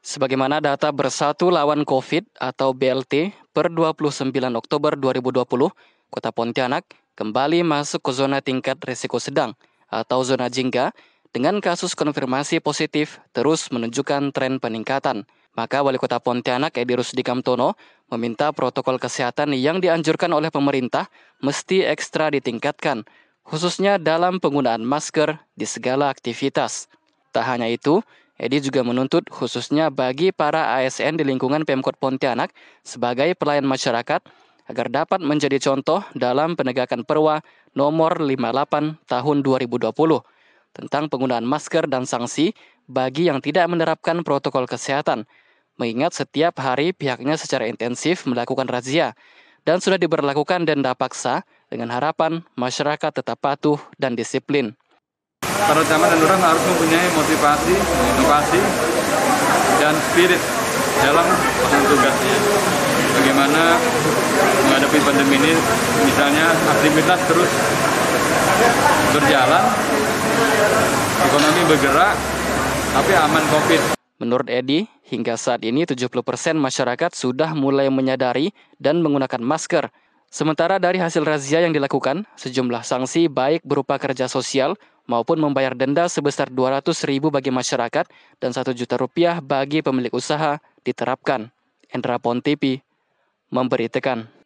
Sebagaimana data Bersatu Lawan COVID atau BLT per 29 Oktober 2020, Kota Pontianak kembali masuk ke zona tingkat risiko sedang atau zona jingga dengan kasus konfirmasi positif terus menunjukkan tren peningkatan. Maka Wali Kota Pontianak Edi Rusdi Kamtono meminta protokol kesehatan yang dianjurkan oleh pemerintah mesti ekstra ditingkatkan, khususnya dalam penggunaan masker di segala aktivitas. Tak hanya itu, Edi juga menuntut khususnya bagi para ASN di lingkungan Pemkot Pontianak sebagai pelayan masyarakat agar dapat menjadi contoh dalam penegakan perwa nomor 58 tahun 2020 tentang penggunaan masker dan sanksi bagi yang tidak menerapkan protokol kesehatan, mengingat setiap hari pihaknya secara intensif melakukan razia dan sudah diberlakukan denda paksa dengan harapan masyarakat tetap patuh dan disiplin terutama dan orang harus mempunyai motivasi, inovasi, dan spirit dalam pasang tugasnya. Bagaimana menghadapi pandemi ini, misalnya aktivitas terus berjalan, ekonomi bergerak, tapi aman COVID. Menurut Edi, hingga saat ini 70% masyarakat sudah mulai menyadari dan menggunakan masker. Sementara dari hasil razia yang dilakukan, sejumlah sanksi baik berupa kerja sosial maupun membayar denda sebesar 200 ribu bagi masyarakat dan satu juta rupiah bagi pemilik usaha diterapkan. Endra Pontipi memberitakan.